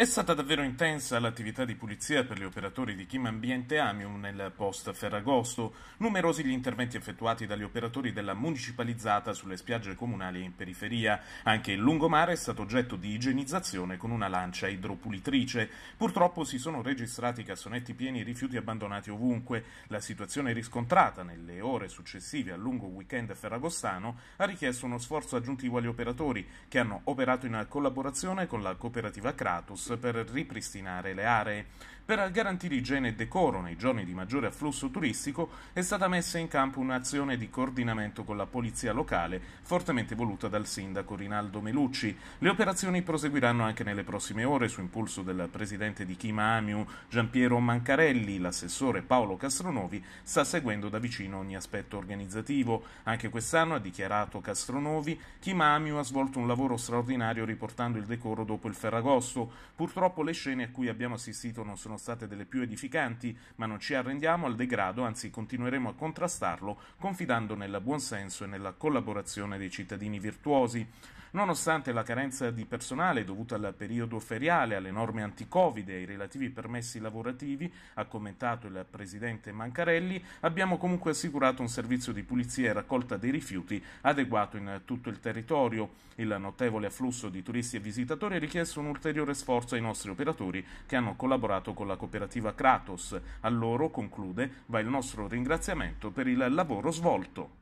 È stata davvero intensa l'attività di pulizia per gli operatori di Chima Ambiente Amium nel post Ferragosto, numerosi gli interventi effettuati dagli operatori della municipalizzata sulle spiagge comunali e in periferia. Anche il lungomare è stato oggetto di igienizzazione con una lancia idropulitrice. Purtroppo si sono registrati cassonetti pieni di rifiuti abbandonati ovunque. La situazione riscontrata nelle ore successive al lungo weekend ferragostano ha richiesto uno sforzo aggiuntivo agli operatori che hanno operato in collaborazione con la cooperativa Kratos per ripristinare le aree. Per garantire igiene e decoro nei giorni di maggiore afflusso turistico è stata messa in campo un'azione di coordinamento con la polizia locale, fortemente voluta dal sindaco Rinaldo Melucci. Le operazioni proseguiranno anche nelle prossime ore su impulso del presidente di Chima Amiu Giampiero Mancarelli. L'assessore Paolo Castronovi sta seguendo da vicino ogni aspetto organizzativo. Anche quest'anno, ha dichiarato Castronovi, Chima Amiu ha svolto un lavoro straordinario riportando il decoro dopo il Ferragosto. Purtroppo le scene a cui abbiamo assistito non sono state delle più edificanti, ma non ci arrendiamo al degrado, anzi continueremo a contrastarlo confidando nel buon senso e nella collaborazione dei cittadini virtuosi. Nonostante la carenza di personale dovuta al periodo feriale, alle norme anti-Covid e ai relativi permessi lavorativi, ha commentato il presidente Mancarelli, abbiamo comunque assicurato un servizio di pulizia e raccolta dei rifiuti adeguato in tutto il territorio. Il notevole afflusso di turisti e visitatori ha richiesto un ulteriore sforzo ai nostri operatori che hanno collaborato con la cooperativa Kratos. A loro, conclude, va il nostro ringraziamento per il lavoro svolto.